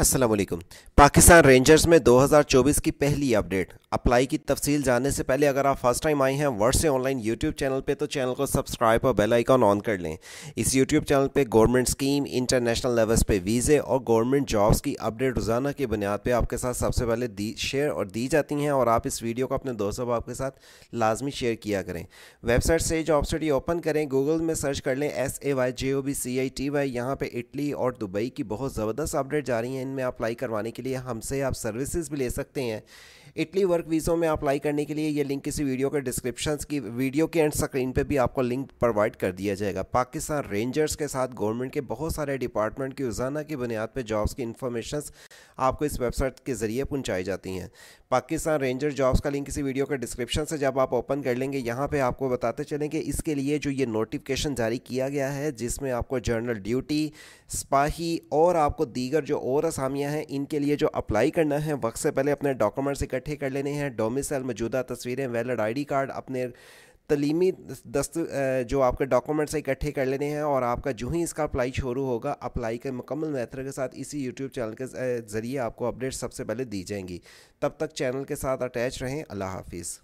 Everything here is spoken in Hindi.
असलम पाकिस्तान रेंजर्स में 2024 की पहली अपडेट अप्लाई की तफसील जानने से पहले अगर आप फर्स्ट टाइम आए हैं वर्ड से ऑनलाइन यूट्यूब चैनल पे तो चैनल को सब्सक्राइब और बेल आइकॉन ऑन कर लें इस यूट्यूब चैनल पे गवर्नमेंट स्कीम इंटरनेशनल लेवल्स पे वीज़े और गवर्नमेंट जॉब्स की अपडेट रोज़ाना की बुनियाद पर आपके साथ सबसे पहले दी शेयर और दी जाती हैं और आप इस वीडियो को अपने दोस्तों बाप के साथ लाजमी शेयर किया करें वेबसाइट से जॉब स्टडी ओपन करें गूगल में सर्च कर लें S A Y J O B C I T Y यहाँ पर इटली और दुबई की बहुत ज़बरदस्त अपडेट जा रही हैं में अप्लाई करवाने के लिए हमसे आप सर्विसेज भी ले सकते हैं इटली वर्क वीज़ों में अप्लाई करने के लिए ये लिंक किसी वीडियो के डिस्क्रिप्शन की वीडियो के एंड स्क्रीन पर भी आपको लिंक प्रोवाइड कर दिया जाएगा पाकिस्तान रेंजर्स के साथ गवर्नमेंट के बहुत सारे डिपार्टमेंट की रोज़ाना की बुनियाद पर जॉब्स की इन्फॉर्मेशन आपको इस वेबसाइट के ज़रिए पहुँचाई जाती हैं पाकिस्तान रेंजर जॉब्स का लिंक इसी वीडियो के डिस्क्रिप्शन से जब आप ओपन कर लेंगे यहाँ पर आपको बताते चलेंगे इसके लिए जो ये नोटिफिकेशन जारी किया गया है जिसमें आपको जर्नल ड्यूटी स्पाही और आपको दीगर जो और असामियाँ हैं इनके लिए जो अप्लाई करना है वक्त से पहले अपने डॉक्यूमेंट्स इकट्ठे इकट्ठे कर लेने हैं डोमिसल मौजूदा तस्वीरें आई आईडी कार्ड अपने तलीमी दस्त जो आपके डॉक्यूमेंट्स हैं इकट्ठे कर लेने हैं और आपका जो ही इसका अप्लाई शुरू होगा अप्लाई के मुकम्मल मैथड के साथ इसी यूट्यूब चैनल के ज़रिए आपको अपडेट सबसे पहले दी जाएंगी तब तक चैनल के साथ अटैच रहें अल्लाह हाफिज़